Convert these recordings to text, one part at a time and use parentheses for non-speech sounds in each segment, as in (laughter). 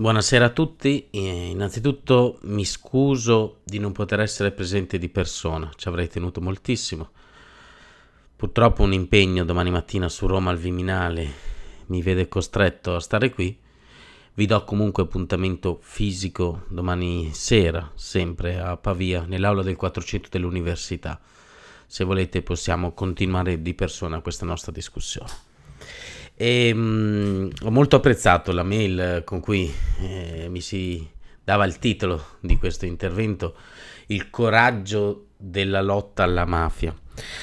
Buonasera a tutti, innanzitutto mi scuso di non poter essere presente di persona, ci avrei tenuto moltissimo. Purtroppo un impegno domani mattina su Roma al Viminale mi vede costretto a stare qui. Vi do comunque appuntamento fisico domani sera, sempre a Pavia, nell'aula del 400 dell'università. Se volete possiamo continuare di persona questa nostra discussione. E, mh, mm, ho molto apprezzato la mail con cui eh, mi si dava il titolo di questo intervento, Il coraggio della lotta alla mafia.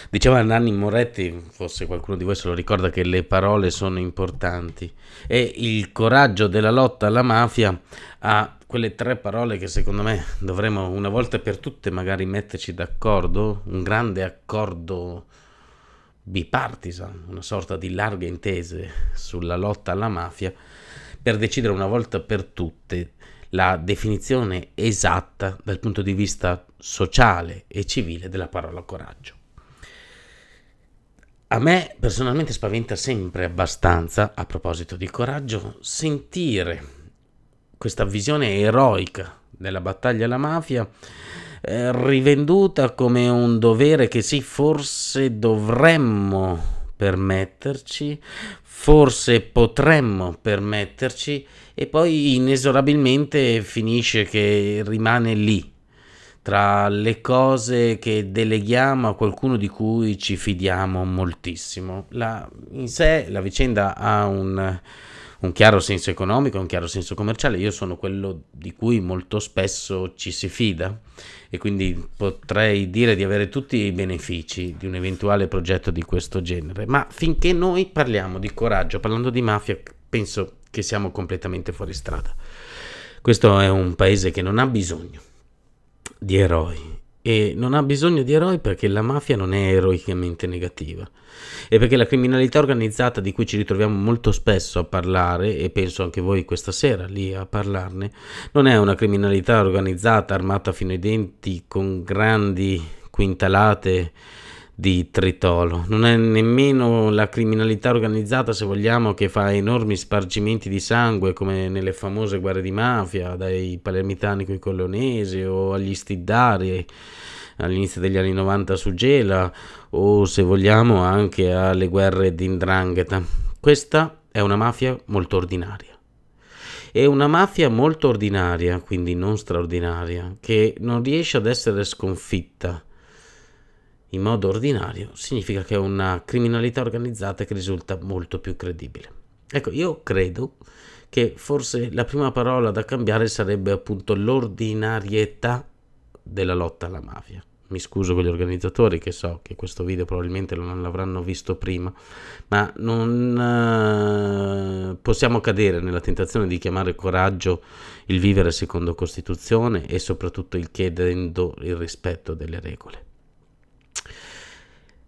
Diceva Nanni Moretti, forse qualcuno di voi se lo ricorda, che le parole sono importanti e il coraggio della lotta alla mafia ha quelle tre parole che secondo me dovremmo una volta per tutte magari metterci d'accordo, un grande accordo bipartisan, una sorta di larga intese sulla lotta alla mafia, per decidere una volta per tutte la definizione esatta dal punto di vista sociale e civile della parola coraggio. A me personalmente spaventa sempre abbastanza, a proposito di coraggio, sentire questa visione eroica della battaglia alla mafia eh, rivenduta come un dovere che sì, forse dovremmo permetterci, forse potremmo permetterci e poi inesorabilmente finisce che rimane lì tra le cose che deleghiamo a qualcuno di cui ci fidiamo moltissimo. La, in sé la vicenda ha un un chiaro senso economico, un chiaro senso commerciale. Io sono quello di cui molto spesso ci si fida e quindi potrei dire di avere tutti i benefici di un eventuale progetto di questo genere. Ma finché noi parliamo di coraggio, parlando di mafia, penso che siamo completamente fuori strada. Questo è un paese che non ha bisogno di eroi e non ha bisogno di eroi perché la mafia non è eroicamente negativa e perché la criminalità organizzata di cui ci ritroviamo molto spesso a parlare e penso anche voi questa sera lì a parlarne non è una criminalità organizzata armata fino ai denti con grandi quintalate di tritolo, non è nemmeno la criminalità organizzata, se vogliamo, che fa enormi spargimenti di sangue come nelle famose guerre di mafia, dai palermitani con i colonesi o agli stiddari all'inizio degli anni 90 su Gela o se vogliamo anche alle guerre di Ndrangheta. Questa è una mafia molto ordinaria. È una mafia molto ordinaria, quindi non straordinaria, che non riesce ad essere sconfitta in modo ordinario, significa che è una criminalità organizzata che risulta molto più credibile. Ecco, io credo che forse la prima parola da cambiare sarebbe appunto l'ordinarietà della lotta alla mafia. Mi scuso con gli organizzatori che so che questo video probabilmente non l'avranno visto prima, ma non eh, possiamo cadere nella tentazione di chiamare coraggio il vivere secondo Costituzione e soprattutto il chiedendo il rispetto delle regole.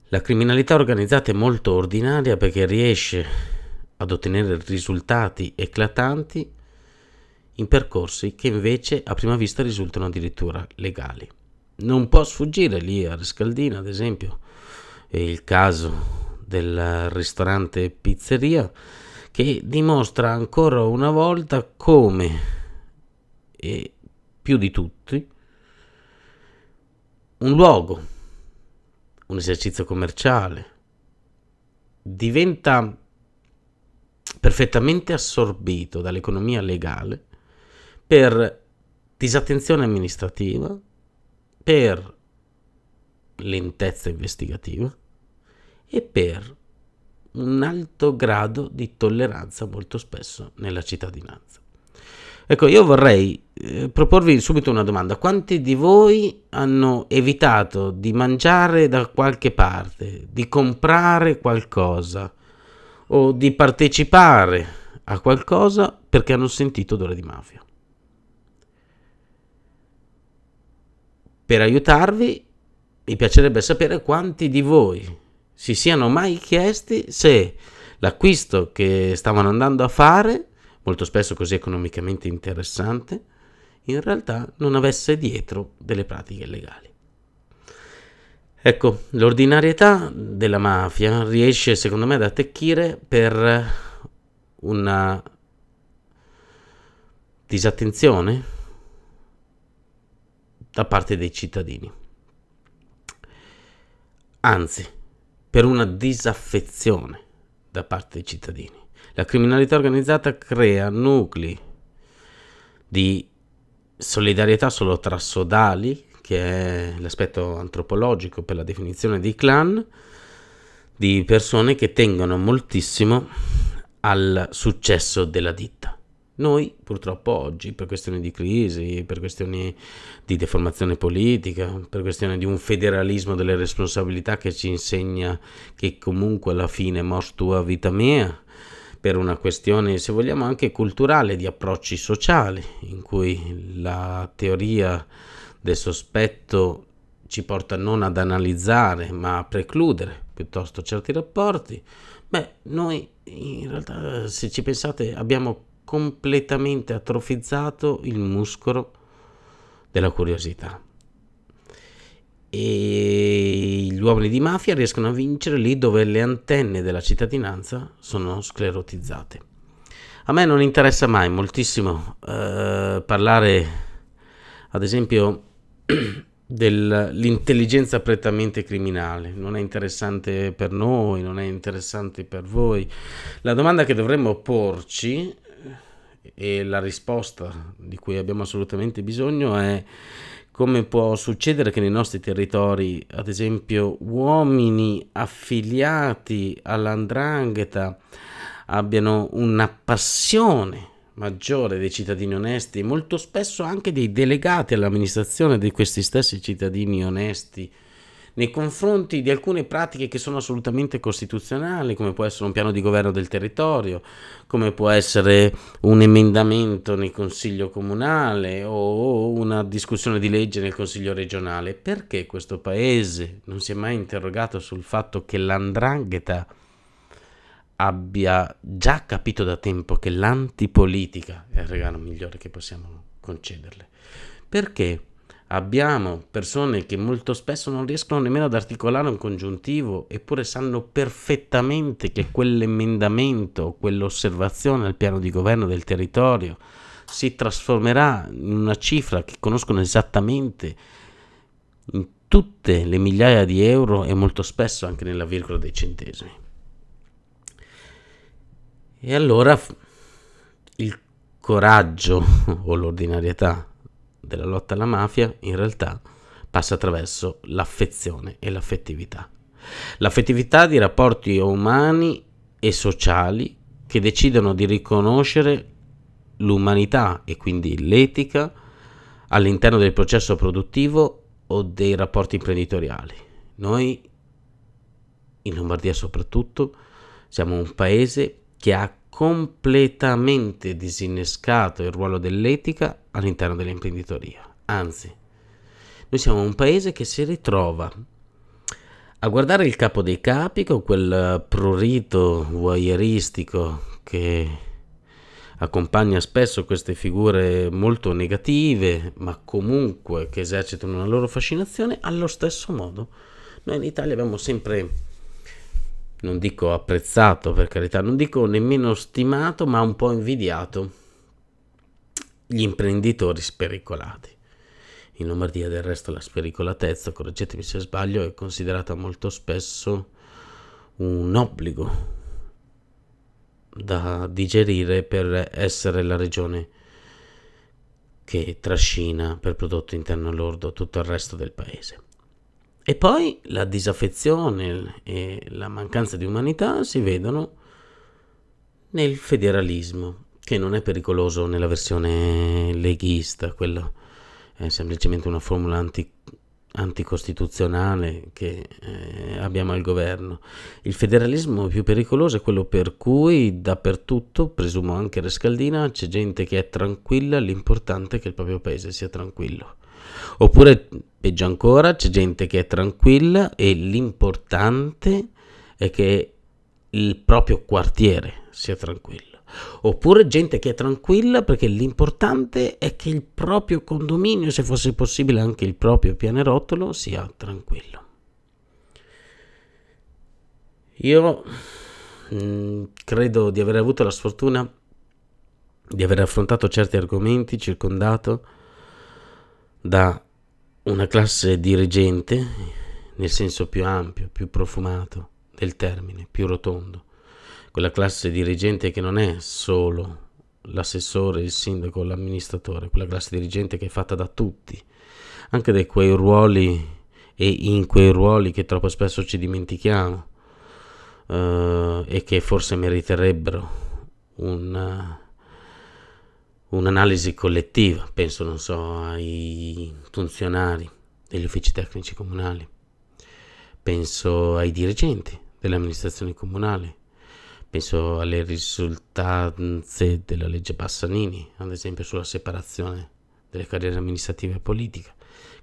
La criminalità organizzata è molto ordinaria perché riesce ad ottenere risultati eclatanti in percorsi che invece a prima vista risultano addirittura legali. Non può sfuggire lì a Rescaldina, ad esempio, eh, il caso del ristorante pizzeria che dimostra ancora una volta come e più di tutti un luogo, un esercizio commerciale diventa perfettamente assorbito dall'economia legale per disattenzione amministrativa, per lentezza investigativa e per un alto grado di tolleranza molto spesso nella cittadinanza. Ecco, io vorrei eh, proporvi subito una domanda. Quanti di voi hanno evitato di mangiare da qualche parte, di comprare qualcosa o di partecipare a qualcosa perché hanno sentito odore di mafia? Per aiutarvi mi piacerebbe sapere quanti di voi si siano mai chiesti se l'acquisto che stavano andando a fare, molto spesso così economicamente interessante, in realtà non avesse dietro delle pratiche illegali. Ecco, l'ordinarietà della mafia riesce secondo me ad attecchire per una disattenzione da parte dei cittadini. Anzi, per una disaffezione da parte dei cittadini. La criminalità organizzata crea nuclei di solidarietà solo tra sodali, che è l'aspetto antropologico per la definizione di clan, di persone che tengono moltissimo al successo della ditta. Noi purtroppo oggi, per questioni di crisi, per questioni di deformazione politica, per questione di un federalismo delle responsabilità che ci insegna che comunque alla fine mors tua vita mia, per una questione, se vogliamo, anche culturale di approcci sociali, in cui la teoria del sospetto ci porta non ad analizzare, ma a precludere piuttosto certi rapporti, beh, noi in realtà, se ci pensate, abbiamo completamente atrofizzato il muscolo della curiosità. E gli uomini di mafia riescono a vincere lì dove le antenne della cittadinanza sono sclerotizzate. A me non interessa mai moltissimo eh, parlare, ad esempio, (clears throat) dell'intelligenza prettamente criminale. Non è interessante per noi, non è interessante per voi. La domanda che dovremmo porci e la risposta di cui abbiamo assolutamente bisogno è come può succedere che nei nostri territori, ad esempio, uomini affiliati all'andrangheta abbiano una passione maggiore dei cittadini onesti, molto spesso anche dei delegati all'amministrazione di questi stessi cittadini onesti nei confronti di alcune pratiche che sono assolutamente costituzionali, come può essere un piano di governo del territorio, come può essere un emendamento nel Consiglio comunale o una discussione di legge nel Consiglio regionale. Perché questo Paese non si è mai interrogato sul fatto che l'andrangheta abbia già capito da tempo che l'antipolitica è il regalo migliore che possiamo concederle? Perché? Abbiamo persone che molto spesso non riescono nemmeno ad articolare un congiuntivo, eppure sanno perfettamente che quell'emendamento, quell'osservazione al piano di governo del territorio si trasformerà in una cifra che conoscono esattamente in tutte le migliaia di euro e molto spesso anche nella virgola dei centesimi. E allora il coraggio o l'ordinarietà della lotta alla mafia in realtà passa attraverso l'affezione e l'affettività. L'affettività di rapporti umani e sociali che decidono di riconoscere l'umanità e quindi l'etica all'interno del processo produttivo o dei rapporti imprenditoriali. Noi in Lombardia soprattutto siamo un paese che ha completamente disinnescato il ruolo dell'etica all'interno dell'imprenditoria. Anzi, noi siamo un paese che si ritrova a guardare il capo dei capi con quel prurito voyeuristico che accompagna spesso queste figure molto negative, ma comunque che esercitano una loro fascinazione, allo stesso modo noi in Italia abbiamo sempre non dico apprezzato per carità, non dico nemmeno stimato, ma un po' invidiato gli imprenditori spericolati. In Lombardia del resto la spericolatezza, correggetemi se sbaglio, è considerata molto spesso un obbligo da digerire per essere la regione che trascina per prodotto interno lordo tutto il resto del paese. E poi la disaffezione e la mancanza di umanità si vedono nel federalismo, che non è pericoloso nella versione leghista, quello è semplicemente una formula anti, anticostituzionale che eh, abbiamo al governo. Il federalismo più pericoloso è quello per cui dappertutto, presumo anche Rescaldina, c'è gente che è tranquilla, l'importante è che il proprio paese sia tranquillo. Oppure, peggio ancora, c'è gente che è tranquilla e l'importante è che il proprio quartiere sia tranquillo. Oppure gente che è tranquilla perché l'importante è che il proprio condominio, se fosse possibile anche il proprio pianerottolo, sia tranquillo. Io mm, credo di aver avuto la sfortuna di aver affrontato certi argomenti circondato da una classe dirigente, nel senso più ampio, più profumato del termine, più rotondo, quella classe dirigente che non è solo l'assessore, il sindaco, l'amministratore, quella classe dirigente che è fatta da tutti, anche da quei ruoli e in quei ruoli che troppo spesso ci dimentichiamo eh, e che forse meriterebbero un un'analisi collettiva, penso non so ai funzionari degli uffici tecnici comunali, penso ai dirigenti delle amministrazioni comunali, penso alle risultanze della legge Bassanini, ad esempio sulla separazione delle carriere amministrative e politiche,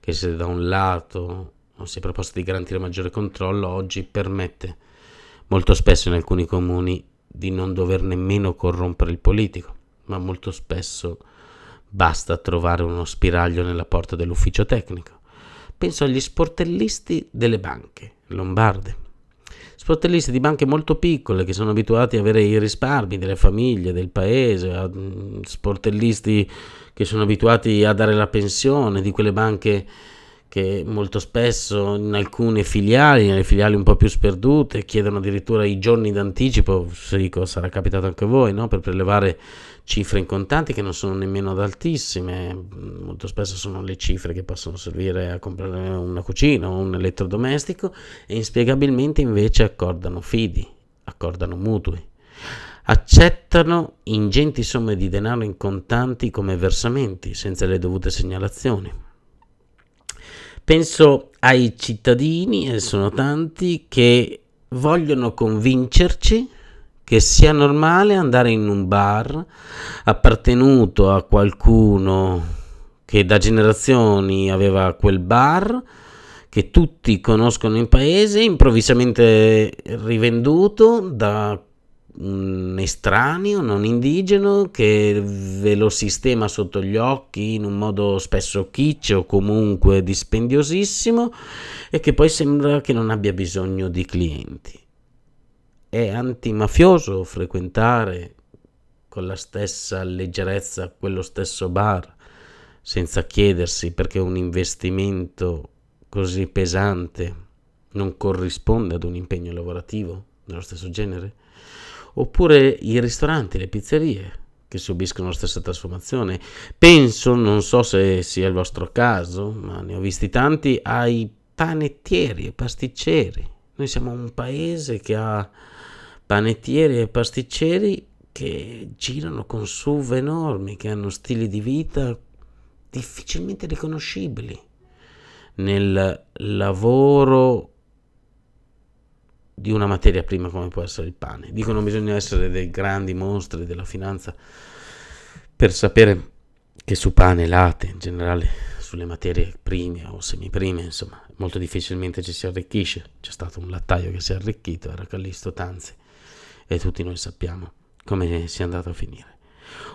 che se da un lato si è proposta di garantire maggiore controllo, oggi permette molto spesso in alcuni comuni di non dover nemmeno corrompere il politico ma molto spesso basta trovare uno spiraglio nella porta dell'ufficio tecnico. Penso agli sportellisti delle banche lombarde. Sportellisti di banche molto piccole che sono abituati a avere i risparmi delle famiglie, del paese, mm, sportellisti che sono abituati a dare la pensione di quelle banche che molto spesso in alcune filiali, nelle filiali un po' più sperdute, chiedono addirittura i giorni d'anticipo, se dico, sarà capitato anche a voi, no? per prelevare cifre in contanti che non sono nemmeno ad altissime, molto spesso sono le cifre che possono servire a comprare una cucina o un elettrodomestico e inspiegabilmente invece accordano fidi, accordano mutui accettano ingenti somme di denaro in contanti come versamenti senza le dovute segnalazioni. Penso ai cittadini, e sono tanti, che vogliono convincerci che sia normale andare in un bar appartenuto a qualcuno che da generazioni aveva quel bar che tutti conoscono in paese, improvvisamente rivenduto da un mm, estraneo, non indigeno, che ve lo sistema sotto gli occhi in un modo spesso kitsch o comunque dispendiosissimo e che poi sembra che non abbia bisogno di clienti. È antimafioso frequentare con la stessa leggerezza quello stesso bar senza chiedersi perché un investimento così pesante non corrisponde ad un impegno lavorativo dello stesso genere? oppure i ristoranti, le pizzerie che subiscono la stessa trasformazione. Penso, non so se sia il vostro caso, ma ne ho visti tanti, ai panettieri e pasticceri. Noi siamo un paese che ha panettieri e pasticceri che girano con SUV enormi, che hanno stili di vita difficilmente riconoscibili nel lavoro di una materia prima come può essere il pane. Dicono bisogna essere dei grandi mostri della finanza per sapere che su pane e latte, in generale sulle materie prime o semiprime, insomma, molto difficilmente ci si arricchisce. C'è stato un lattaio che si è arricchito, era Callisto Tanzi, e tutti noi sappiamo come sia andato a finire.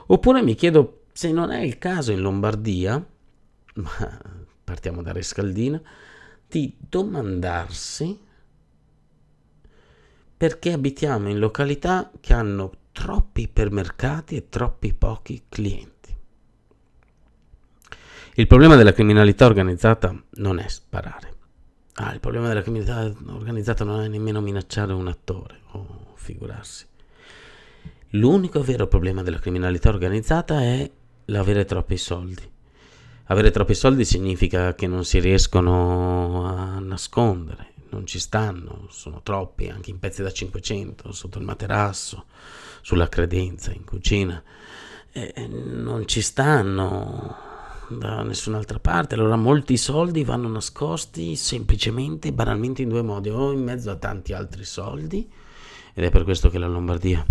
Oppure mi chiedo se non è il caso in Lombardia, ma partiamo da Rescaldina, di domandarsi perché abitiamo in località che hanno troppi ipermercati e troppi pochi clienti. Il problema della criminalità organizzata non è sparare. Ah, il problema della criminalità organizzata non è nemmeno minacciare un attore, o figurarsi. L'unico vero problema della criminalità organizzata è l'avere troppi soldi. Avere troppi soldi significa che non si riescono a nascondere, non ci stanno, sono troppi, anche in pezzi da 500, sotto il materasso, sulla credenza, in cucina, eh, non ci stanno da nessun'altra parte, allora molti soldi vanno nascosti semplicemente, banalmente in due modi, o in mezzo a tanti altri soldi, ed è per questo che la Lombardia,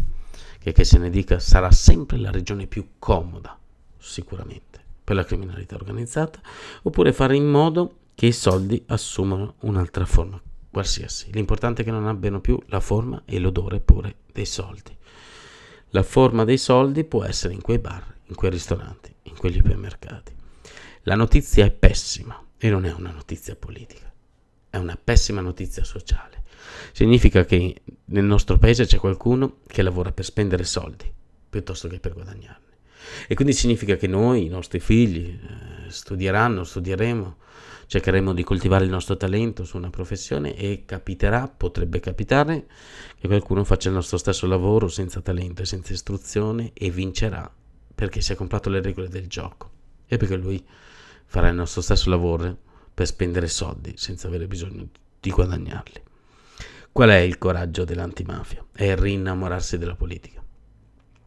che, che se ne dica, sarà sempre la regione più comoda, sicuramente, per la criminalità organizzata, oppure fare in modo che i soldi assumano un'altra forma qualsiasi. L'importante è che non abbiano più la forma e l'odore pure dei soldi. La forma dei soldi può essere in quei bar, in quei ristoranti, in quegli ipermercati. La notizia è pessima e non è una notizia politica, è una pessima notizia sociale. Significa che nel nostro paese c'è qualcuno che lavora per spendere soldi piuttosto che per guadagnarne. E quindi significa che noi, i nostri figli, eh, studieranno, studieremo, cercheremo di coltivare il nostro talento su una professione e capiterà, potrebbe capitare, che qualcuno faccia il nostro stesso lavoro senza talento e senza istruzione e vincerà perché si è comprato le regole del gioco e perché lui farà il nostro stesso lavoro per spendere soldi senza avere bisogno di guadagnarli. Qual è il coraggio dell'antimafia? È rinnamorarsi della politica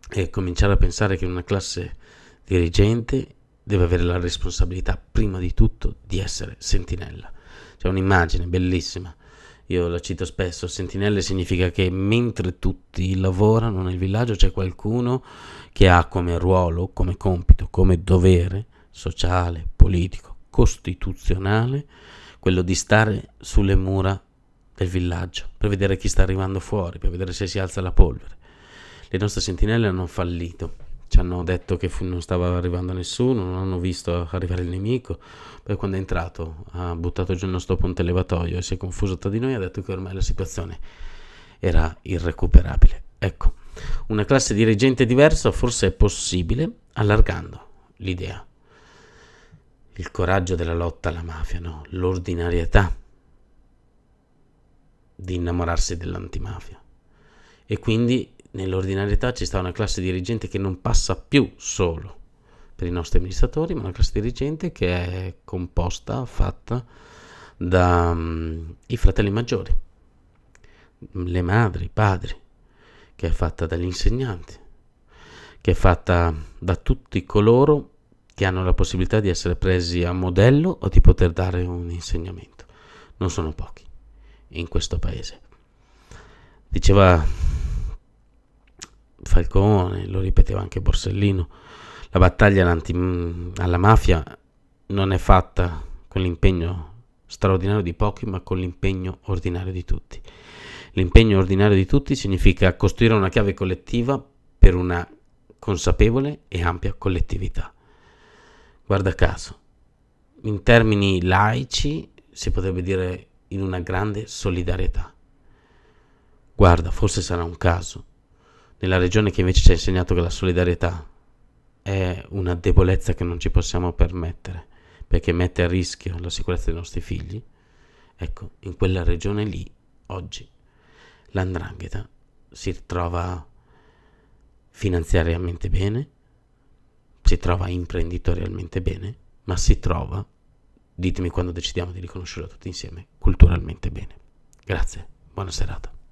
e cominciare a pensare che una classe dirigente deve avere la responsabilità prima di tutto di essere sentinella. C'è un'immagine bellissima, io la cito spesso, sentinelle significa che mentre tutti lavorano nel villaggio c'è qualcuno che ha come ruolo, come compito, come dovere sociale, politico, costituzionale, quello di stare sulle mura del villaggio, per vedere chi sta arrivando fuori, per vedere se si alza la polvere. Le nostre sentinelle hanno fallito ci hanno detto che fu, non stava arrivando nessuno, non hanno visto arrivare il nemico, poi quando è entrato ha buttato giù il nostro ponte levatoio e si è confuso tra di noi ha detto che ormai la situazione era irrecuperabile. Ecco, una classe dirigente diversa forse è possibile allargando l'idea. Il coraggio della lotta alla mafia, no? L'ordinarietà di innamorarsi dell'antimafia. E quindi nell'ordinarietà ci sta una classe dirigente che non passa più solo per i nostri amministratori, ma una classe dirigente che è composta, fatta dai mm, um, fratelli maggiori, le madri, i padri, che è fatta dagli insegnanti, che è fatta da tutti coloro che hanno la possibilità di essere presi a modello o di poter dare un insegnamento. Non sono pochi in questo paese. Diceva Falcone, lo ripeteva anche Borsellino, la battaglia mm, alla mafia non è fatta con l'impegno straordinario di pochi, ma con l'impegno ordinario di tutti. L'impegno ordinario di tutti significa costruire una chiave collettiva per una consapevole e ampia collettività. Guarda caso, in termini laici si potrebbe dire in una grande solidarietà. Guarda, forse sarà un caso, nella regione che invece ci ha insegnato che la solidarietà è una debolezza che non ci possiamo permettere, perché mette a rischio la sicurezza dei nostri figli, ecco, in quella regione lì, oggi, l'andrangheta si trova finanziariamente bene, si trova imprenditorialmente bene, ma si trova, ditemi quando decidiamo di riconoscerlo tutti insieme, culturalmente bene. Grazie, buona serata.